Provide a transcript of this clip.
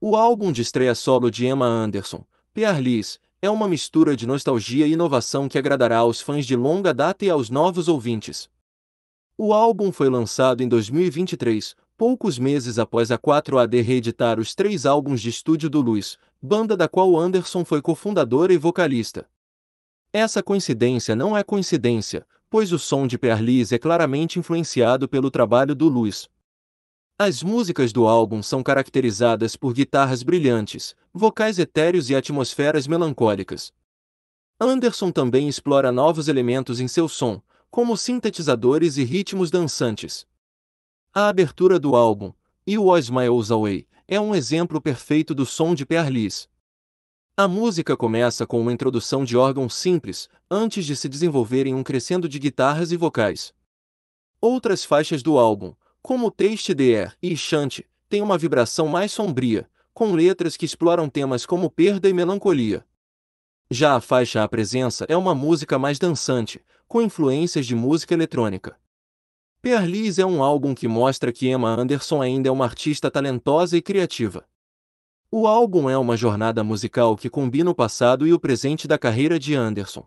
O álbum de estreia solo de Emma Anderson, Pearlys, é uma mistura de nostalgia e inovação que agradará aos fãs de longa data e aos novos ouvintes. O álbum foi lançado em 2023, poucos meses após a 4AD reeditar os três álbuns de estúdio do Luiz, banda da qual Anderson foi cofundadora e vocalista. Essa coincidência não é coincidência, pois o som de Perlis é claramente influenciado pelo trabalho do Luiz. As músicas do álbum são caracterizadas por guitarras brilhantes, vocais etéreos e atmosferas melancólicas. Anderson também explora novos elementos em seu som, como sintetizadores e ritmos dançantes. A abertura do álbum, You Was Miles Away, é um exemplo perfeito do som de Perlis. A música começa com uma introdução de órgãos simples, antes de se desenvolver em um crescendo de guitarras e vocais. Outras faixas do álbum, como Taste DR er e Chante, tem uma vibração mais sombria, com letras que exploram temas como perda e melancolia. Já a faixa A Presença é uma música mais dançante, com influências de música eletrônica. Perlis é um álbum que mostra que Emma Anderson ainda é uma artista talentosa e criativa. O álbum é uma jornada musical que combina o passado e o presente da carreira de Anderson,